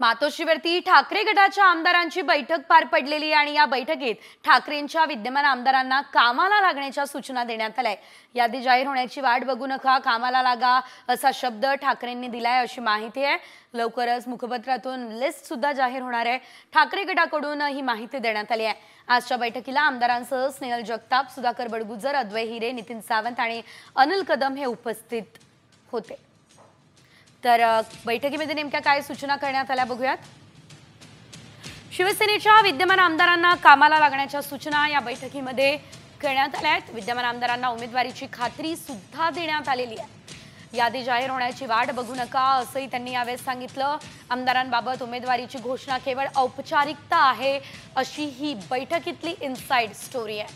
मातोश्रीवरती ठाकरे गटाच्या आमदारांची बैठक पार पडलेली आणि या बैठकीत ठाकरेंच्या विद्यमान आमदारांना कामाला लागण्याच्या सूचना देण्यात आल्या यादी जाहीर होण्याची वाट बघू नका कामाला लागा असा शब्द ठाकरेंनी दिलाय अशी माहिती आहे लवकरच मुखपत्रातून लिस्ट सुद्धा जाहीर होणार आहे ठाकरे गटाकडून ही माहिती देण्यात आली आहे आजच्या बैठकीला आमदारांसह स्नेहल जगताप सुधाकर बडगुजर अद्वै हिरे नितीन सावंत आणि अनिल कदम हे उपस्थित होते तर बैठकीमध्ये नेमक्या काय सूचना करण्यात आल्या बघूयात शिवसेनेच्या विद्यमान आमदारांना कामाला लागण्याच्या सूचना या बैठकीमध्ये करण्यात आल्या आहेत विद्यमान आमदारांना उमेदवारीची खात्री सुद्धा देण्यात आलेली आहे यादी जाहीर होण्याची वाट बघू नका असंही त्यांनी यावेळेस सांगितलं आमदारांबाबत उमेदवारीची घोषणा केवळ औपचारिकता आहे अशी ही बैठकीतली इन्साईड स्टोरी आहे